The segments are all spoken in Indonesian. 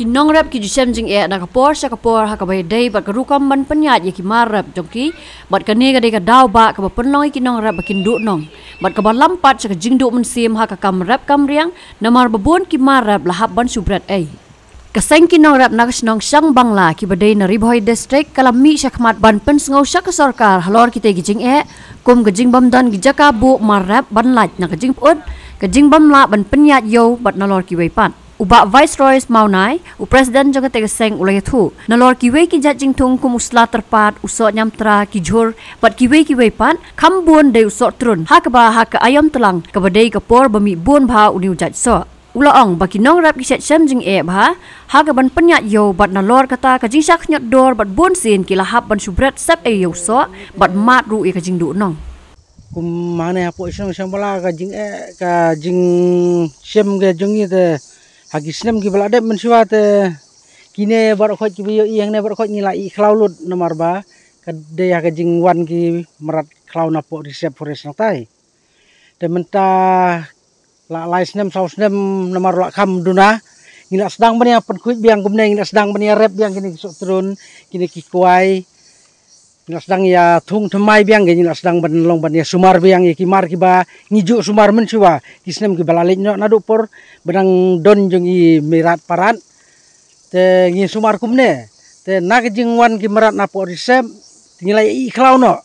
ki rap ki jusem jing e na por, sa por, ha bai dei ba ka rukam ban penyat ye ki marap ki bat ka ne ka dei ka daw ba ka ba penlong ki rap ba kin du nong bat ka ba lampat sa ka jing du mun sim ha ka kam rap kam riang na ba bon ki marap hab ban subrat seng ki nong rap nak shang sang bangla ki dei na ribhoi district kalam mi khmat ban pen sengau ka sarkar halor ki te kita jing e kum jing bam dan jaka bu marap ban laj na gijing ka jing bam la ban penyat yo bat lor ki wei pat uba viceroy maunai u president jong te seng ulai thu nalor kiwe ki jat jing thung kum usla terpat uso nyam tra ki jhor pat kiwe kiwe pan kham bon de uso trun hak ba hak ayam telang ke por bami bon bha uni jat so ulaong baki nong rap kisat sem jing e bha ha ban panya yo bat na lor kata ka jing sak nyot dor bat bon sin ki lahap ban subret sap e yo so bat mat ru e ka jing du nong kum mane apo sem sem bala ka jing e ka jing sem ge jung ye de hagi snem gi bala men mensiwa te kine bar khoj ki biyo yang ne bar khoj ngila i khlau nomor ba de ya jing wan ki merat khlau na po resep forest na tai te menta la lai snem sau snem nomor la kam duna ngila sedang bani apan khoj biang gumne ngila sedang bani rep biang kini sok turun kini ki kuai Nasdang sedang ya tung temai biang gini. nak sedang ban ban ya sumar biang ya kimar kiba ngiju sumar men kisnem kiba lalik nyok nadu por benang don jung i mirat parat te ngi sumar kumne te nak jing wan ki merat na nilai i klau no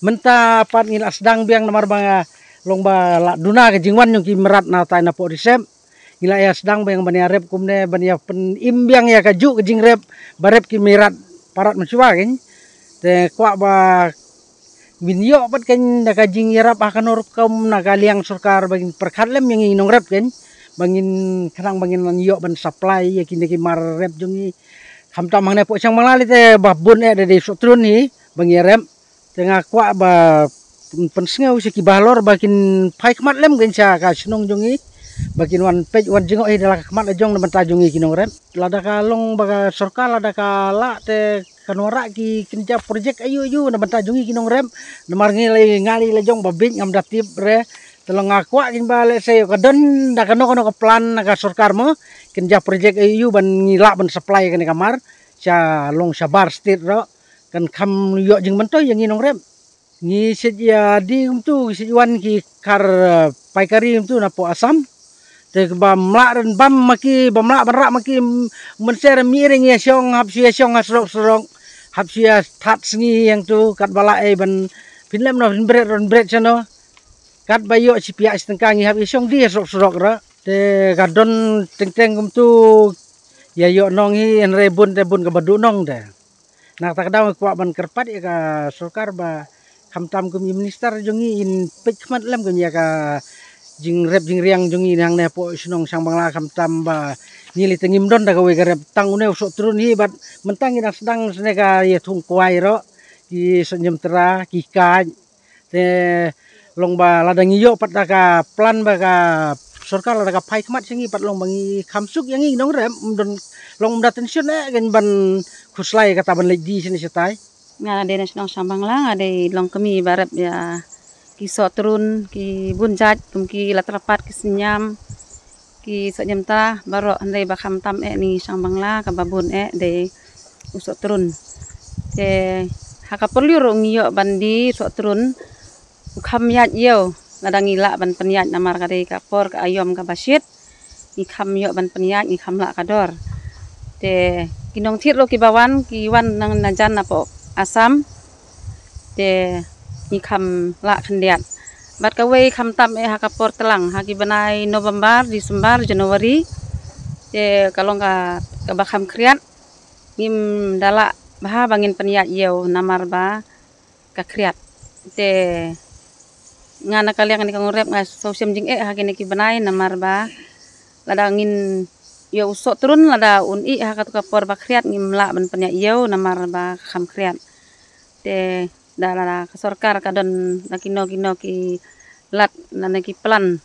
menta pat ngi sedang biang nomar banga long ba la duna ke jing wan jung merat na tai napo risem sem ya sedang biang ban ya rep kumne ban ya pen imbiang ya kaju ke jing rep barep ki parat men gini te kwa ba binyo pat kan nakajing yarap akan ah orup kam nakaliang surkar bangin perkatlem yang ingin rep kan bangin kanang bangin nanyo ban supply ya kini ki marep jungi hamta mangne po sang malali te babun e de sutrun ni bangin ya rep tengah kwa ba pensengau seki balor bakin paik matlem kan sa kasinong jungi bakin wan pej wan jengok ini eh, dalam kemat ajong dan tajungi eh, kinong rem lada kalong baga sorka lada kalak te kanora ki kinja project ayu ayu dan tajungi eh, kinong rem namar ngali ngali lejong babin ngam datip re telong akwa ah, kin bale saya kadon da kano kano ke plan naga sorkar mo kinja project ayu ban ngilak ban supply kini kamar sya long sabar state ro kan kam yok jeng mentoy yang inong rem ngi sejadi ya, untuk um, sejuan ki kar paikari untuk um, napo asam te bamlak dan bam maki bamlak berak maki menser miring ya syong hab sia syong hasrok serok hab sia tat sengi yang tu kat balai e ban pinlem no bread ron bread sano kat bayo si pia stengkangi hap syong dia ya serok serok ra te gadon teng kum tu ya yo nongi en rebun rebun ke badu nong de nak tak dau kuak ban kerpat ya ka sokar ba kamtam kum minister jongi in pekmat lem kum ya ka jing rep jing riang jong ini hang nepo sinong sang bangla kam tamba nyili tengim don daga we garep tang une usuk turun hi bat mentang ina sedang seneka ye tung kuai ro ki senyum tera ki te long ba ladang iyo pat daga plan baga sorkar daga pai kemat singi pat long bangi kamsuk yang ing dong rep don long da tension eh gen ban khuslai kata ban leji sini setai ngana de nasional sambang lang ade long kami barep ya ki sotrun ki bunjat tum ki latrapat ki senyam ki senyam ta baro andai bakam tam e ni sang bangla babun e de usok turun te hakapurli rungio bandi usok turun ukam yat yo ladang ila ban peniat namar kare kapor ka ayom ka basit ikam yo ban peniat kham la kador te kinong thit lo ki bawan ki wan nang najan napo asam te ni kam la kandiat bat ka kam tam e haka por telang haki benai November sembar Januari je kalau ka ka bakam kriat ngim dala bahangin bangin peniat yeu namar ba ka kriat je ngana kaliang ni kangurep ngai sosium jing e haki niki benai namarba ba angin yo usok turun lada un i haka tu ka por bakriat ngim la ben peniat yeu namar ba kam kriat te dala kasorkar kadon nakino kino ki lat ki pelan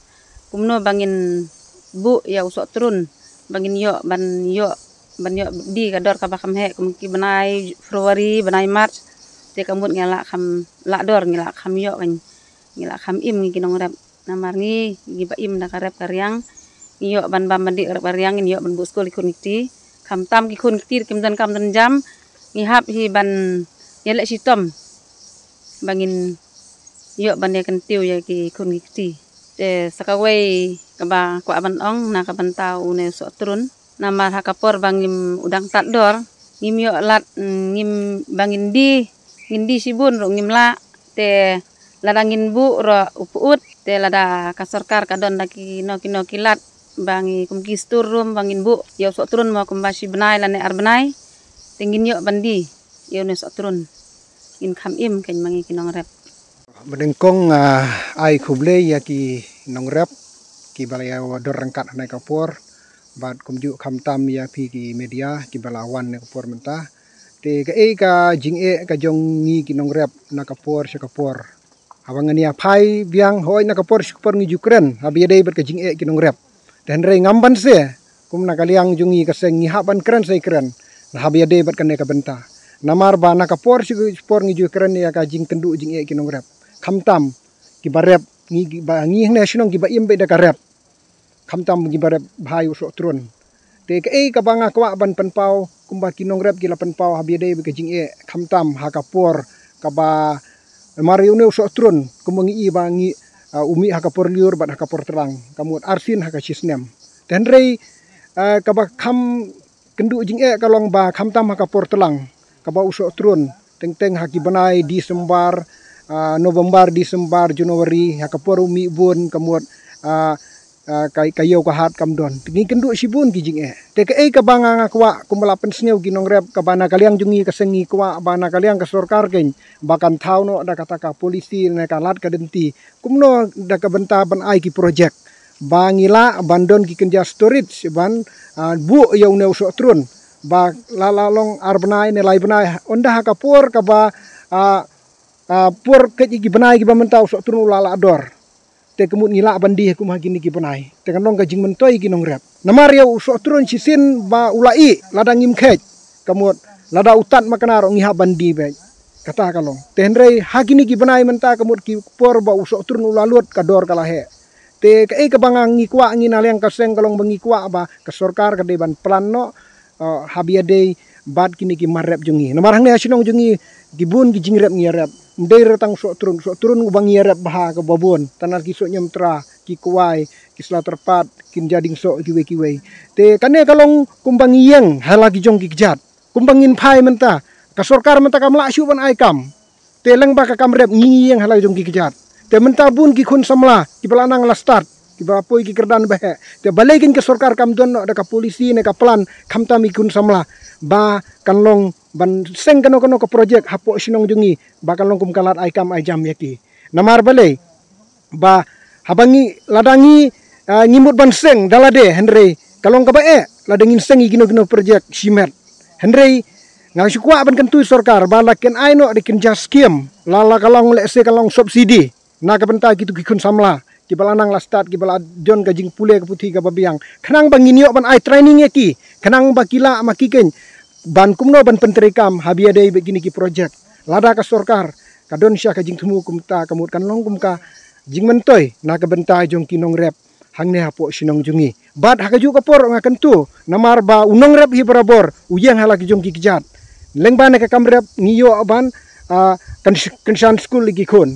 kumno bangin bu ya usok turun bangin yo ban yo ban yo di kador kabakam he kumki benai Februari benai march te kamut ngela kam dor ngela kam yo kan ngela kam im ngi kinong rep namar ngi ba im nak rep ngi yo ban ban bandik rep ngi yo ban bu skul ikun ti kam tam ki ti kim dan kam dan jam ngi hap hi ban si tom bangin yo bani kan tiu ya ki kun ti te sakawai kaba ko aban ong na kaban tau ne so turun nama hakapor bangim udang tador. ngim yo lat mm, ngim bangin di ngim di sibun ro ngim la te ladangin bu ro upuut te lada kasorkar kadon daki noki noki lat bangi kumkis turum bangin bu yo so turun mau kumbasi benai lane ar benai Tingin yo bandi yo ne so turun in im ken mangi ki nong rep medengkong ah, ai khuble ya ki nong rep ki balaya dor rangkat nai bad bat kumju kam tam ya pi ki media ki balawan nai kapor mentah te ka e ka jing e ka jong ngi ki nong rep na kapor sha kapor awang ni apai biang hoi na kapor sha kapor ngi jukren abi ya dei bat ka jing e ki nong rep dan rei ngamban se kum na kaliang jungi ka seng ngi haban keren kren, keren na habi ya dei bat kan ka bentar namar ba naka por si por ngi ju keren ya ka jing kendu jing e kinong rep kam tam ki ba rep ngi ba ngi ne shinong ki ba im be da ka rep kam tam ngi ba rep bhai usok trun te ka e ka banga kwa ban pan pau kumba kinong rep gi la pan pau habi dei be ka jing e kam tam ha ka por ka ba mari ne usok trun kum ngi i ba ngi umi ha ka por liur ba ha ka por terang kamut arsin ha ka chisnem ten rei ka ba kam kendu jing e ka long ba kam tam ha ka por terang kabau usok trun, teng-teng haki benai di sembar uh, November di sembar Januari hakapuar umi bun kemuat uh, Uh, kai kayo kahat kamdon tingi kendu bun kijing eh teke ei kabanga ngakwa kumalapen snew ginong rep kabana kaliang jungi kasengi kwa bana kaliang kesor kargen bakan tau no ada kata ka polisi ne kalat kadenti kumno ada kabenta ban ai ki project bangila bandon ki kenja storage ban uh, bu yau ne usok trun ba lalalong arbnai ne laibnai onda ha kapur ka ba a pur ke gi benai gi bamentau so turun lala dor te kemut ngila bandi ku ma gini gi benai te kanong ka mentoi gi nong rep na mario so turun sisin ba ulai ladang im khej kemut lada utat makanar ro ngiha bandi be kata kalong tenrei ha gini gi benai menta kemut ki pur ba usok turun lalut ka dor kala he te ke e ke bangang ngikwa nginal yang kaseng kalong bengikwa ba ke sorkar ke deban plan no Eh, habia dei bat kini ki marrep jungi na marang ne asinong jungi gibun ki ngi ngirep mdei retang so turun so turun ubang ngirep bah ke babun tanar ki nyem nyemtra ki kuai ki terpat kin jading so ki kiwe kiwe te kane kalong kumbang yeng hala ki jong ki kjat kumbangin pai menta ka sorkar menta kam la syuban ai kam te leng ba ka kam rep ngi yeng hala jong ki kjat te menta bun ki khun samla ki pelanang la start ibapoi ki kerdan bahe te balai kin ke sorkar kam don ada ka polisi ne ka plan kam tam ikun samla ba kanlong ban seng kano kano ka project hapo sinong jungi ba kanlong kum kalat ai kam ai jam yaki namar balai ba habangi ladangi uh, eh, nyimut ban seng dalade henry kalong ka ba e ladangin seng ikino kino project simet henry ngang sikuak ban kentu sorkar balakin aino dikin jaskiem lala kalong lese kalong subsidi na kapenta kitu kikun samla ki bala nang la start ki bala jon ka jing pule ka puthi ka babiang khanang banginio ban ai training e ki khanang bakila ken ban kumno ban kam habia dei begini ki project lada ka sorkar ka don sia ka jing thumu kumta kamut kan long kumka jing mentoi na ka bentai jong nong rep hang ne hapo sinong jungi ju hakaju kapor nga tu namar ba unong rep hi barabor uyang halak jong ki kijat leng ban ka kam rep ngiyo aban kan kan school lagi kon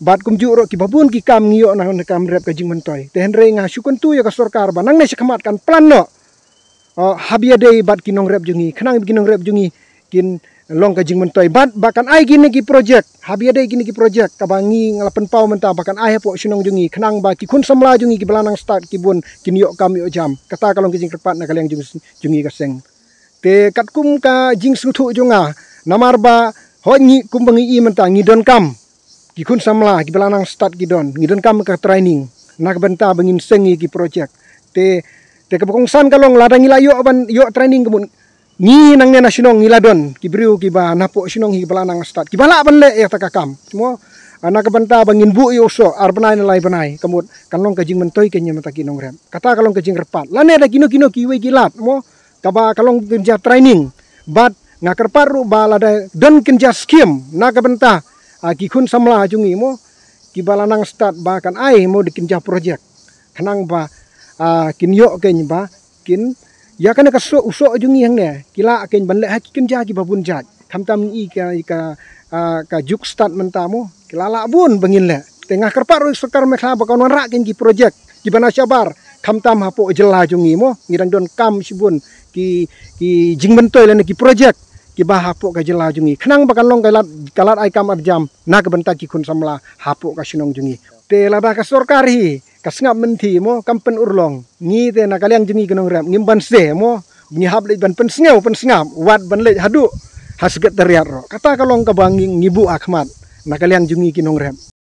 bat kum ro ki babun ki kam ngio na na kam rep ka jing mentoi te hen nga shukun tu ya ka sarkar ba nang ne shikhamat kan plan no habia dei bat ki nong rep jungi khnang ki nong rep jungi kin long ka mentoi. mentoi bat bakan ai gini ki project habia dei gini ki project ka bangi ngalapan pau menta Bahkan ai hepo shinong jungi khnang ba ki kun samla jungi ki belanang start ki bun kin yo kam yo jam kata kalong ki jing kerpat na kaleng jungi jungi ka seng te kat kum ka jing sutu junga namar ba ho ngi kum bangi i menta ngi don kam Gikun samla gibelanang belanang start gidon. Gidon kam ke training. Nak benta bengin sengi gi project. Te te san kalong ladang ila yo ban yo training kebun. ngi nang ne nasionong ila don. gibriu giba napo sinong gi gibelanang start. Gibala balak ban le ya takakam. Semua anak benta bangin bu yo so arbenai nalai benai. Kemut kalong kajing mentoi kenya mata kinong rem. Kata kalong kajing repat. Lane ada kino kino kiwe gilat. Mo kaba kalong kerja training. But ngakerparu balada don kerja skim. Nak benta aki kun samla jungi mo kibala nang start ba kan ai mo dikinja project kanang ba kin yo ken ba kin ya kan ka so uso jungi hang ne kila ken ban le hak kin ja ki babun ja kam tam i ka ka ka juk start mentamu kila la bun bengin le tengah kerpa ro sekar mekha ba kan ra ken ki project kibana sabar kam tam hapo jela jungi mo ngirang don kam sibun ki ki jing mentoi le ki project ki ba hapo ka jela jungi khnang ba kalong kalat kalat ai kam abjam na ka banta ki kun samla hapo ka sinong jungi te la ba ka sarkar hi ka sngap menti mo kampen urlong ngi te na kalyang jungi kenong ram ban se mo ngi hap le ban pen sngau pen sngap wat ban le hadu hasget teriat ro kata kalong ka bangi ngibu akhmat na kalyang jungi kinong ram